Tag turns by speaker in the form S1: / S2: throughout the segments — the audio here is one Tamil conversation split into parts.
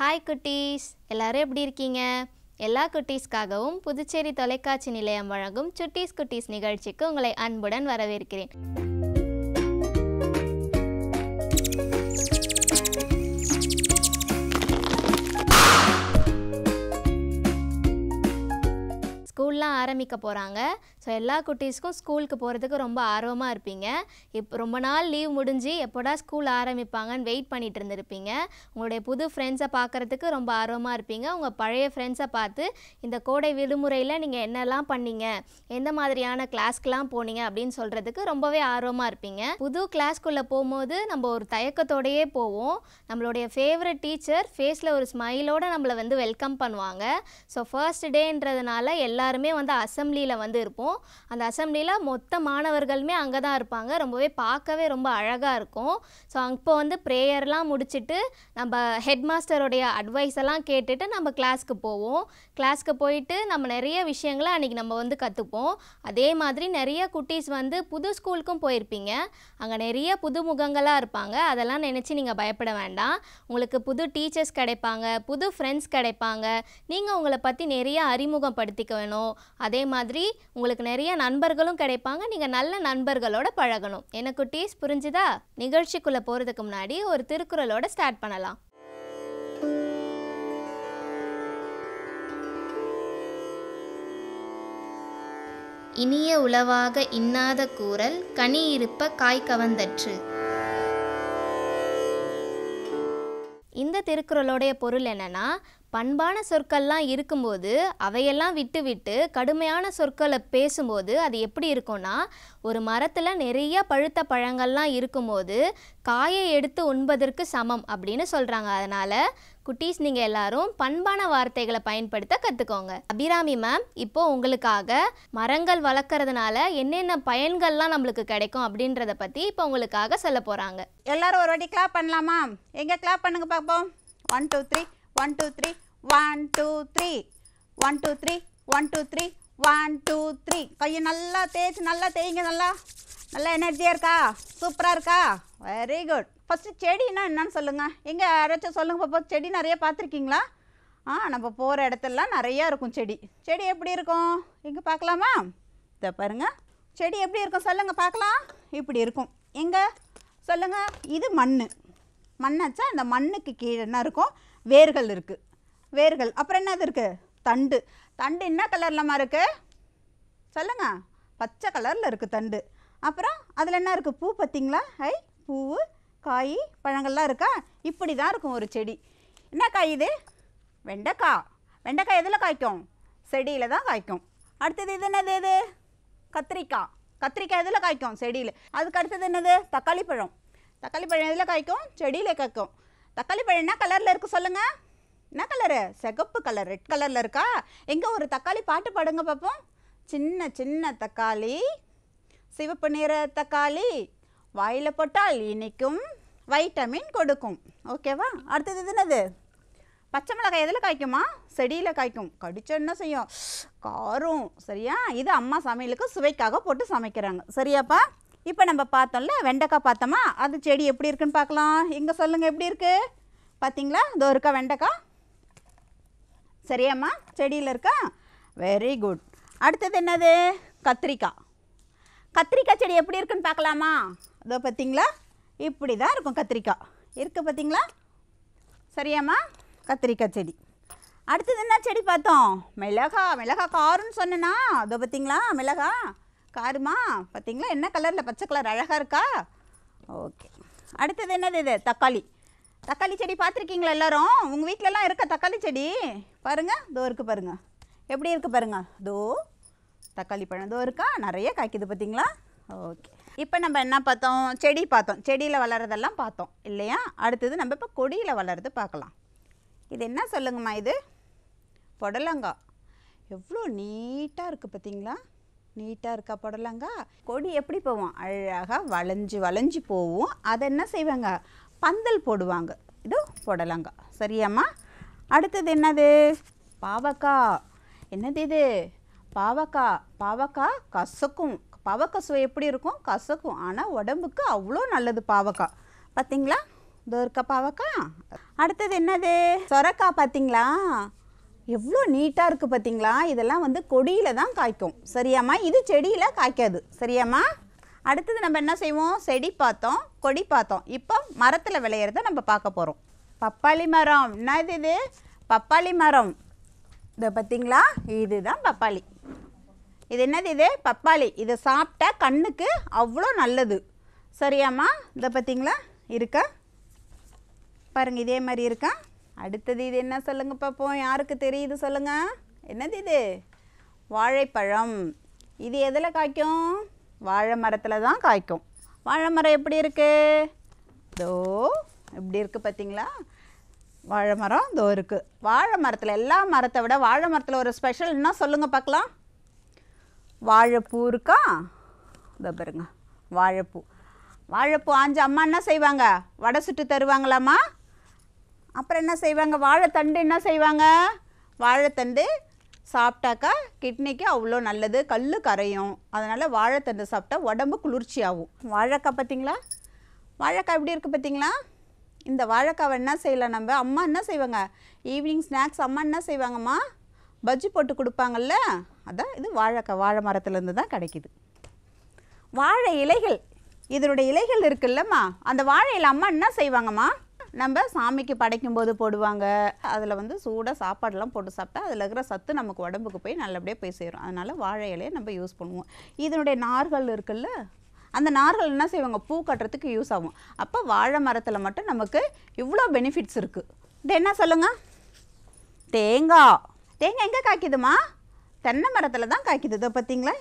S1: ஹாய் குட்டீஸ் எல்லோரும் எப்படி இருக்கீங்க எல்லா குட்டீஸ்க்காகவும் புதுச்சேரி தொலைக்காட்சி நிலையம் வழங்கும் சுட்டீஸ் குட்டீஸ் நிகழ்ச்சிக்கு உங்களை அன்புடன் வரவேற்கிறேன் ஸ்கூல்லாம் ஆரம்பிக்க போகிறாங்க ஸோ எல்லா குட்டீஸ்க்கும் ஸ்கூலுக்கு போகிறதுக்கு ரொம்ப ஆர்வமாக இருப்பீங்க இப்போ ரொம்ப நாள் லீவ் முடிஞ்சு எப்போடா ஸ்கூல் ஆரம்பிப்பாங்கன்னு வெயிட் பண்ணிகிட்டு இருந்திருப்பீங்க உங்களுடைய புது ஃப்ரெண்ட்ஸை பார்க்குறதுக்கு ரொம்ப ஆர்வமாக இருப்பீங்க உங்கள் பழைய ஃப்ரெண்ட்ஸை பார்த்து இந்த கோடை விடுமுறையில் நீங்கள் என்னெல்லாம் பண்ணீங்க எந்த மாதிரியான கிளாஸ்க்கெலாம் போனீங்க அப்படின்னு சொல்கிறதுக்கு ரொம்பவே ஆர்வமாக இருப்பீங்க புது கிளாஸ்க்குள்ளே போகும்போது நம்ம ஒரு தயக்கத்தோடையே போவோம் நம்மளுடைய ஃபேவரட் டீச்சர் ஃபேஸில் ஒரு ஸ்மைலோடு நம்மளை வந்து வெல்கம் பண்ணுவாங்க ஸோ ஃபர்ஸ்ட் டேன்றதுனால எல்லாருமே எல்லாருமே வந்து அசம்பிளியில் வந்து இருப்போம் அந்த அசம்பிளியில் மொத்த மாணவர்களுமே அங்கே தான் இருப்பாங்க ரொம்பவே பார்க்கவே ரொம்ப அழகாக இருக்கும் ஸோ அப்போ வந்து ப்ரேயர்லாம் முடிச்சுட்டு நம்ம ஹெட் மாஸ்டருடைய அட்வைஸ் எல்லாம் கேட்டுட்டு நம்ம கிளாஸ்க்கு போவோம் கிளாஸ்க்கு போயிட்டு நம்ம நிறைய விஷயங்களை அன்றைக்கி நம்ம வந்து கற்றுப்போம் அதே மாதிரி நிறைய குட்டீஸ் வந்து புது ஸ்கூலுக்கும் போயிருப்பீங்க அங்கே நிறைய புது முகங்களாக இருப்பாங்க அதெல்லாம் நினச்சி நீங்கள் பயப்பட வேண்டாம் உங்களுக்கு புது டீச்சர்ஸ் கிடைப்பாங்க புது ஃப்ரெண்ட்ஸ் கிடைப்பாங்க நீங்கள் உங்களை பற்றி நிறைய அறிமுகப்படுத்திக்க வேணும் அதே மாதிரி உங்களுக்கு நிறைய நண்பர்களும் கிடைப்பாங்க நீங்கள் நல்ல நண்பர்களோட பழகணும் என்ன குட்டீஸ் புரிஞ்சுதா நிகழ்ச்சிக்குள்ளே போகிறதுக்கு முன்னாடி ஒரு திருக்குறளோட ஸ்டார்ட் பண்ணலாம் இனிய உளவாக இன்னாத கூறல் கனி இருப்ப காய் கவந்தற்று இந்த திருக்குறளுடைய பொருள் என்னன்னா பண்பான சொற்கள்லாம் இருக்கும்போது அவையெல்லாம் விட்டு விட்டு கடுமையான சொற்களை பேசும்போது அது எப்படி இருக்கும்னா ஒரு மரத்தில் நிறைய பழுத்த பழங்கள்லாம் இருக்கும்போது காயை எடுத்து உண்பதற்கு சமம் அப்படின்னு சொல்கிறாங்க அதனால் குட்டீஸ் நீங்கள் எல்லாரும் பண்பான வார்த்தைகளை பயன்படுத்த கற்றுக்கோங்க அபிராமி மேம் இப்போ உங்களுக்காக மரங்கள் வளர்க்குறதுனால என்னென்ன பயன்கள்லாம் நம்மளுக்கு கிடைக்கும் அப்படின்றத பற்றி இப்போ உங்களுக்காக சொல்ல போகிறாங்க எல்லாரும் ஒரு வாட்டி கிளாப் பண்ணலாமா எங்கே கிளாப் பண்ணுங்க பார்ப்போம்
S2: one two three one two three one two three one two three one two three one two three கையை நல்லா தேய்ச்சி நல்லா தேய்ங்க நல்லா நல்லா எனர்ஜியாக இருக்கா சூப்பராக இருக்கா வெரி குட் ஃபஸ்ட்டு செடினா என்னன்னு சொல்லுங்கள் எங்கே யாராச்சும் சொல்லுங்கள் பாப்பா செடி நிறைய பார்த்துருக்கீங்களா ஆ நம்ம போகிற இடத்துலலாம் நிறையா இருக்கும் செடி செடி எப்படி இருக்கும் எங்கே பார்க்கலாமா இதை பாருங்கள் செடி எப்படி இருக்கும் சொல்லுங்கள் பார்க்கலாம் இப்படி இருக்கும் எங்கே சொல்லுங்கள் இது மண் மண்ணாச்சா அந்த மண்ணுக்கு கீழே என்ன இருக்கும் வேர்கள் இருக்குது வேர்கள் அப்புறம் என்னது இருக்குது தண்டு தண்டு என்ன கலர்லம்மா இருக்குது சொல்லுங்க பச்சை கலரில் இருக்குது தண்டு அப்புறம் அதில் என்ன இருக்குது பூ பார்த்திங்களா ஐ பூ காய் பழங்கள்லாம் இருக்கா இப்படி தான் இருக்கும் ஒரு செடி என்ன காய் இது வெண்டைக்காய் வெண்டைக்காய் எதில் காய்க்கும் செடியில் தான் காய்க்கும் அடுத்தது இது என்னது இது கத்திரிக்காய் கத்திரிக்காய் எதில் காய்க்கும் செடியில் அதுக்கு அடுத்தது என்னது தக்காளி பழம் தக்காளி பழம் எதில் காய்க்கும் செடியில் காய்க்கும் தக்காளி பழம் என்ன கலரில் இருக்குது சொல்லுங்கள் என்ன கலரு சிகப்பு கலர் ரெட் கலரில் இருக்கா எங்கே ஒரு தக்காளி பாட்டு பாடுங்க பார்ப்போம் சின்ன சின்ன தக்காளி சிவப்பு நிற தக்காளி வாயில் போட்டால் இனிக்கும் வைட்டமின் கொடுக்கும் ஓகேவா அடுத்தது என்னது பச்சை மிளகாய் எதில் காய்க்குமா செடியில் காய்க்கும் கடிச்ச என்ன செய்யும் காரும் சரியா இது அம்மா சமையலுக்கு சுவைக்காக போட்டு சமைக்கிறாங்க சரியாப்பா இப்போ நம்ம பார்த்தோம்ல வெண்டைக்காய் பார்த்தோமா அது செடி எப்படி இருக்குன்னு பார்க்கலாம் இங்கே சொல்லுங்கள் எப்படி இருக்குது பார்த்தீங்களா இதோ இருக்கா வெண்டைக்காய் சரியாம்மா செடியில் இருக்கா வெரி குட் அடுத்தது என்னது கத்திரிக்காய் கத்திரிக்காய் செடி எப்படி இருக்குன்னு பார்க்கலாமா அதோ பார்த்தீங்களா இப்படி தான் இருக்கும் கத்திரிக்காய் இருக்குது பார்த்தீங்களா சரியாம்மா கத்திரிக்காய் செடி அடுத்தது என்ன செடி பார்த்தோம் மிளகா மிளகா காருன்னு சொன்னேன்னா அதோ பார்த்தீங்களா மிளகா காருமா பார்த்தீங்களா என்ன கலரில் பச்சை கலர் அழகாக இருக்கா ஓகே அடுத்தது என்னது இது தக்காளி தக்காளி செடி பார்த்துருக்கீங்களா எல்லாரும் உங்கள் வீட்டிலலாம் இருக்க தக்காளி செடி பாருங்கள் தோ இருக்குது பாருங்கள் எப்படி இருக்குது பாருங்கள் தோ தக்காளி பழம் தோ இருக்கா நிறைய காய்க்குது பார்த்தீங்களா ஓகே இப்போ நம்ம என்ன பார்த்தோம் செடி பார்த்தோம் செடியில் வளர்கிறதெல்லாம் பார்த்தோம் இல்லையா அடுத்தது நம்ம இப்போ கொடியில் வளர்றது பார்க்கலாம் இது என்ன சொல்லுங்கம்மா இது புடலங்காய் எவ்வளோ நீட்டாக இருக்குது பார்த்தீங்களா நீட்டாக இருக்கா புடலங்காய் கொடி எப்படி போவோம் அழகாக வளைஞ்சு வளைஞ்சு போவோம் அதை என்ன செய்வாங்க பந்தல் போடுவாங்க இது புடலங்கா சரியாம்மா அடுத்தது என்னது பாவக்காய் என்னது இது பாவக்காய் பாவக்காய் கசக்கும் பாவக்காய் சுவை எப்படி இருக்கும் கசக்கும் ஆனால் உடம்புக்கு அவ்வளோ நல்லது பாவக்காய் பார்த்தீங்களா இதோ இருக்க பாவக்காய் அடுத்தது என்னது சொரக்காய் பார்த்தீங்களா எவ்வளோ நீட்டாக இருக்குது பார்த்தீங்களா இதெல்லாம் வந்து கொடியில் தான் காய்க்கும் சரியாம்மா இது செடியில் காய்க்காது சரியாம்மா அடுத்தது நம்ம என்ன செய்வோம் செடி பார்த்தோம் கொடி பார்த்தோம் இப்போ மரத்தில் விளையிறத நம்ம பார்க்க போகிறோம் பப்பாளி மரம் என்னது இது பப்பாளி மரம் இதை பார்த்திங்களா இதுதான் பப்பாளி இது என்னது இது பப்பாளி இதை சாப்பிட்டா கண்ணுக்கு அவ்வளோ நல்லது சரியாம்மா இதை பார்த்திங்களா இருக்கா பாருங்கள் இதே மாதிரி இருக்கா அடுத்தது இது என்ன சொல்லுங்கள் பார்ப்போம் யாருக்கு தெரியுது சொல்லுங்கள் என்னது இது வாழைப்பழம் இது எதில் காய்க்கும் வாழை மரத்தில் தான் காய்க்கும் வாழை மரம் எப்படி இருக்குது தோ இப்படி இருக்குது பார்த்தீங்களா வாழை மரம் தோ இருக்குது வாழை மரத்தில் எல்லா மரத்தை விட வாழை மரத்தில் ஒரு ஸ்பெஷல் என்ன சொல்லுங்கள் பார்க்கலாம் வாழைப்பூ இருக்கா இதோ பாருங்க வாழைப்பூ வாழைப்பூ ஆஞ்சு அம்மா என்ன செய்வாங்க வடை சுட்டு தருவாங்களாம்மா அப்புறம் என்ன செய்வாங்க வாழைத்தண்டு என்ன செய்வாங்க வாழைத்தண்டு சாப்பிட்டாக்கா கிட்னிக்கு அவ்வளோ நல்லது கல் கரையும் அதனால் வாழைத்தண்டு சாப்பிட்டா உடம்பு குளிர்ச்சியாகும் வாழைக்காய் பார்த்திங்களா வாழைக்காய் எப்படி இருக்குது பார்த்திங்களா இந்த வாழைக்காவை என்ன செய்யலாம் நம்ம அம்மா என்ன செய்வாங்க ஈவினிங் ஸ்நாக்ஸ் அம்மா என்ன செய்வாங்கம்மா பஜ்ஜி போட்டு கொடுப்பாங்கல்ல அதான் இது வாழைக்காய் வாழை மரத்துலேருந்து தான் கிடைக்கிது வாழை இலைகள் இதனுடைய இலைகள் இருக்குல்லம்மா அந்த வாழை அம்மா என்ன செய்வாங்கம்மா நம்ம சாமிக்கு படைக்கும் போது போடுவாங்க அதில் வந்து சூடாக சாப்பாடெல்லாம் போட்டு சாப்பிட்டா அதில் இருக்கிற சத்து நமக்கு உடம்புக்கு போய் நல்லபடியாக போய் சேரும் அதனால் வாழை இலையை நம்ம யூஸ் பண்ணுவோம் இதனுடைய நார்கள் இருக்குல்ல அந்த நார்கள் என்ன செய்வாங்க பூ கட்டுறதுக்கு யூஸ் ஆகும் அப்போ வாழை மரத்தில் மட்டும் நமக்கு இவ்வளோ பெனிஃபிட்ஸ் இருக்குது இது என்ன சொல்லுங்கள் தேங்காய் தேங்காய் எங்கே காய்க்குதுமா தென்னை மரத்தில் தான் காய்க்குது இதை பார்த்தீங்களா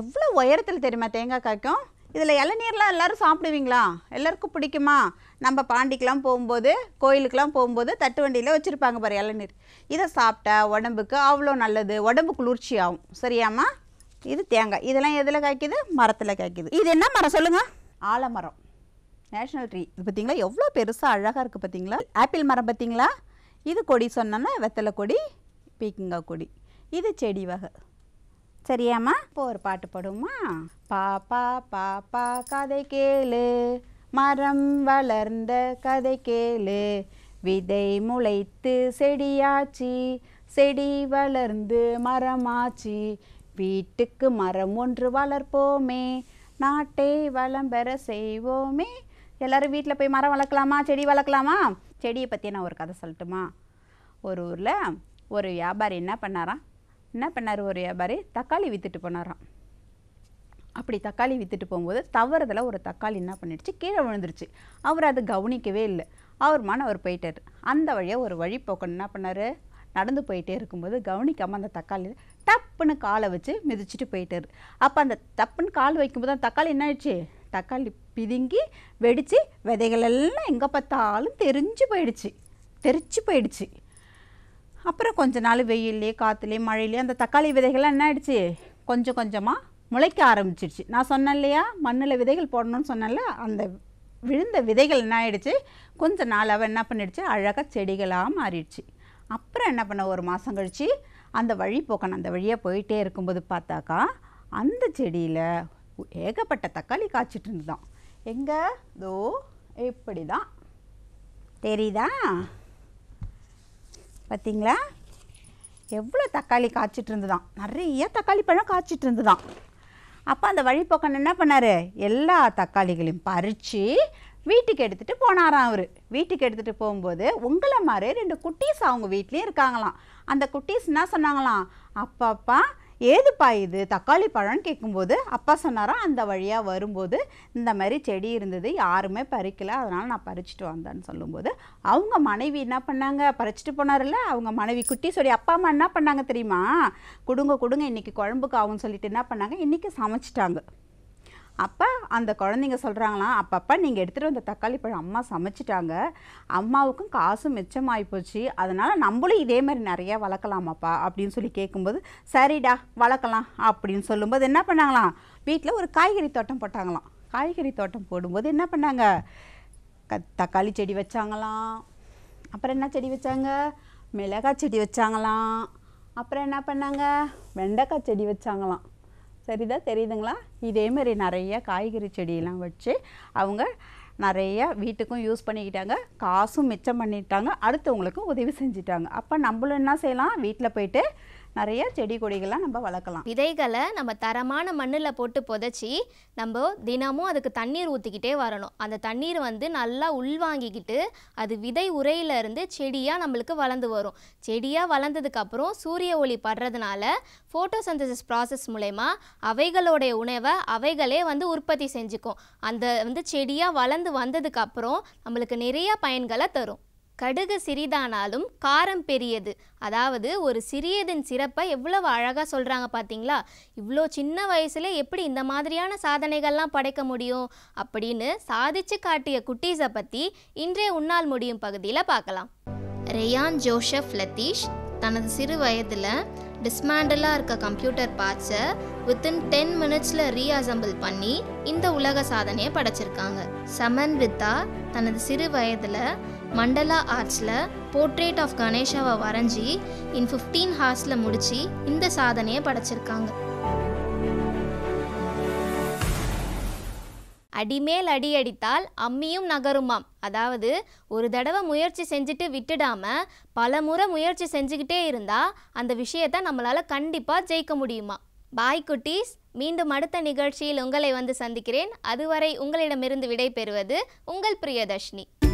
S2: எவ்வளோ உயரத்தில் தெரியுமா தேங்காய் காய்க்கும் இதில் இளநீர்லாம் எல்லோரும் சாப்பிடுவீங்களா எல்லாருக்கும் பிடிக்குமா நம்ம பாண்டிக்கெலாம் போகும்போது கோயிலுக்கெலாம் போகும்போது தட்டு வண்டியில் வச்சுருப்பாங்க பாரு இளநீர் இதை சாப்பிட்டா உடம்புக்கு அவ்வளோ நல்லது உடம்பு குளிர்ச்சி ஆகும் சரியாம்மா இது தேங்காய் இதெல்லாம் எதில் காய்க்குது மரத்தில் காய்க்குது இது என்ன மரம் சொல்லுங்கள் ஆலமரம் நேஷ்னல் ட்ரீ இது பார்த்தீங்களா எவ்வளோ பெருசாக அழகாக இருக்குது பார்த்தீங்களா ஆப்பிள் மரம் பார்த்தீங்களா இது கொடி சொன்னோன்னா வெத்தலை கொடி பீக்கிங்காய் கொடி இது செடி வகை சரியாம்மா இப்போ ஒரு பாட்டு பாடுவோமா பாப்பா பாப்பா கதை கேளு மரம் வளர்ந்த கதை கேளு விதை முளைத்து செடியாச்சி செடி வளர்ந்து மரமாச்சி வீட்டுக்கு மரம் ஒன்று வளர்ப்போமே நாட்டை வளம் பெற செய்வோமே எல்லாரும் வீட்டில் போய் மரம் வளர்க்கலாமா செடி வளர்க்கலாமா செடியை பற்றி நான் ஒரு கதை சொல்லட்டுமா ஒரு ஊரில் ஒரு வியாபாரி என்ன பண்ணாரான் என்ன பண்ணார் ஒரு வியாபாரி தக்காளி விற்றுட்டு போனாராம் அப்படி தக்காளி விற்றுட்டு போகும்போது தவறுதலாக ஒரு தக்காளி என்ன பண்ணிடுச்சு கீழே விழுந்துருச்சு அவர் அதை கவனிக்கவே இல்லை அவர் மன அவர் போயிட்டார் அந்த வழியாக ஒரு வழி போக்கணும் என்ன பண்ணார் நடந்து போயிட்டே இருக்கும்போது கவனிக்காமல் அந்த தக்காளி டப்புன்னு காலை வச்சு மிதிச்சுட்டு போயிட்டார் அப்போ அந்த தப்புன்னு கால் வைக்கும்போது அந்த தக்காளி என்ன ஆயிடுச்சு தக்காளி பிதுங்கி வெடித்து விதைகள் எல்லாம் எங்கே பார்த்தாலும் தெரிஞ்சு போயிடுச்சு தெரிச்சு போயிடுச்சு அப்புறம் கொஞ்ச நாள் வெயில்லையே காற்றுலே மழையிலே அந்த தக்காளி விதைகள்லாம் என்ன ஆயிடுச்சு கொஞ்சம் கொஞ்சமாக முளைக்க ஆரம்பிச்சிடுச்சு நான் சொன்னேன் இல்லையா மண்ணில் விதைகள் போடணும்னு சொன்னேன்ல அந்த விழுந்த விதைகள் என்ன ஆயிடுச்சு கொஞ்ச நாள் அவள் என்ன பண்ணிடுச்சு அழகாக செடிகளாக மாறிடுச்சு அப்புறம் என்ன பண்ண ஒரு மாதம் கழித்து அந்த வழி போக்கணும் அந்த வழியாக போயிட்டே இருக்கும்போது பார்த்தாக்கா அந்த செடியில் ஏகப்பட்ட தக்காளி காய்ச்சிட்டு இருந்தோம் எங்கே தோ இப்படி தான் தெரியுதா பார்த்திங்களா எவ்வளோ தக்காளி காய்ச்சிட்டு நிறைய தக்காளி பழம் காய்ச்சிட்டு இருந்துதான் அப்போ அந்த வழிப்போக்கன் என்ன பண்ணார் எல்லா தக்காளிகளையும் பறித்து வீட்டுக்கு எடுத்துகிட்டு போனாராம் அவர் வீட்டுக்கு எடுத்துகிட்டு போகும்போது உங்களை மாதிரி ரெண்டு குட்டீஸ் அவங்க வீட்லேயும் இருக்காங்களாம் அந்த குட்டீஸ் என்ன சொன்னாங்களாம் அப்பாப்பா ஏதுப்பா இது தக்காளி பழம் கேட்கும்போது அப்பா சொன்னாரா அந்த வழியாக வரும்போது இந்த மாதிரி செடி இருந்தது யாருமே பறிக்கலை அதனால் நான் பறிச்சுட்டு வந்தேன்னு சொல்லும்போது அவங்க மனைவி என்ன பண்ணாங்க பறிச்சுட்டு போனார்ல அவங்க மனைவி குட்டி சொல்லி அப்பா அம்மா என்ன பண்ணாங்க தெரியுமா கொடுங்க கொடுங்க இன்றைக்கி குழம்புக்கு ஆகும்னு சொல்லிட்டு என்ன பண்ணாங்க இன்றைக்கி சமைச்சிட்டாங்க அப்போ அந்த குழந்தைங்க சொல்கிறாங்களாம் அப்பப்போ நீங்கள் எடுத்துகிட்டு வந்த தக்காளி பழம் அம்மா சமைச்சிட்டாங்க அம்மாவுக்கும் காசும் மிச்சமாகி போச்சு அதனால் நம்மளும் இதே மாதிரி நிறையா வளர்க்கலாமாப்பா அப்படின்னு சொல்லி கேட்கும்போது சரிடா வளர்க்கலாம் அப்படின்னு சொல்லும்போது என்ன பண்ணாங்களாம் வீட்டில் ஒரு காய்கறி தோட்டம் போட்டாங்களாம் காய்கறி தோட்டம் போடும்போது என்ன பண்ணாங்க க தக்காளி செடி வச்சாங்களாம் அப்புறம் என்ன செடி வச்சாங்க மிளகாய் செடி வச்சாங்களாம் அப்புறம் என்ன பண்ணாங்க வெண்டைக்காய் செடி வச்சாங்களாம் சரிதா தெரியுதுங்களா இதேமாரி நிறைய காய்கறி செடியெல்லாம் வச்சு அவங்க நிறைய வீட்டுக்கும் யூஸ் பண்ணிக்கிட்டாங்க காசும் மிச்சம் பண்ணிட்டாங்க அடுத்தவங்களுக்கும் உதவி
S1: செஞ்சிட்டாங்க அப்போ நம்மளும் என்ன செய்யலாம் வீட்டில் போயிட்டு நிறைய செடி கொடிகள்லாம் நம்ம வளர்க்கலாம் விதைகளை நம்ம தரமான மண்ணில் போட்டு புதைச்சி நம்ம தினமும் அதுக்கு தண்ணீர் ஊற்றிக்கிட்டே வரணும் அந்த தண்ணீர் வந்து நல்லா உள்வாங்கிக்கிட்டு அது விதை உரையிலிருந்து செடியாக நம்மளுக்கு வளர்ந்து வரும் செடியாக வளர்ந்ததுக்கப்புறம் சூரிய ஒளி படுறதுனால ஃபோட்டோசந்தசிஸ் ப்ராசஸ் மூலயமா அவைகளுடைய உணவை அவைகளே வந்து உற்பத்தி செஞ்சுக்கும் அந்த வந்து செடியாக வளர்ந்து வந்ததுக்கப்புறம் நம்மளுக்கு நிறைய பயன்களை தரும் கடுகு சிறிதானாலும் காரம் பெரியது அதாவது ஒரு சிறியதின் சிறப்பை எவ்வளவு அழகாக சொல்கிறாங்க பார்த்தீங்களா இவ்வளோ சின்ன வயசுல எப்படி இந்த மாதிரியான சாதனைகள்லாம் படைக்க முடியும் அப்படின்னு சாதிச்சு காட்டிய குட்டீஸை பற்றி இன்றைய உன்னால் முடியும் பகுதியில் பார்க்கலாம் ரெயான் ஜோஷப் லத்தீஷ் தனது சிறு வயதில் டிஸ்மேண்டலாக இருக்க கம்ப்யூட்டர் பார்ட்ஸை வித்தின் டென் மினிட்ஸில் ரீஅசம்பிள் பண்ணி இந்த உலக சாதனையை படைச்சிருக்காங்க சமன் வித்தா தனது சிறு வயதில் மண்டலா ஆர்ட்ஸில் போர்ட்ரேட் ஆஃப் கணேஷாவை வரைஞ்சி இன் ஃபிஃப்டீன் ஹார்ஸில் முடித்து இந்த சாதனையை படைச்சிருக்காங்க அடிமேல் அடி அடித்தால் அம்மியும் நகருமாம் அதாவது ஒரு தடவை முயற்சி செஞ்சுட்டு விட்டுடாம பல முறை முயற்சி செஞ்சுக்கிட்டே இருந்தால் அந்த விஷயத்தை நம்மளால் கண்டிப்பாக ஜெயிக்க முடியுமா பாய் குட்டீஸ் மீண்டும் அடுத்த நிகழ்ச்சியில் உங்களை வந்து சந்திக்கிறேன் அதுவரை உங்களிடமிருந்து விடை பெறுவது உங்கள் பிரியதர்ஷினி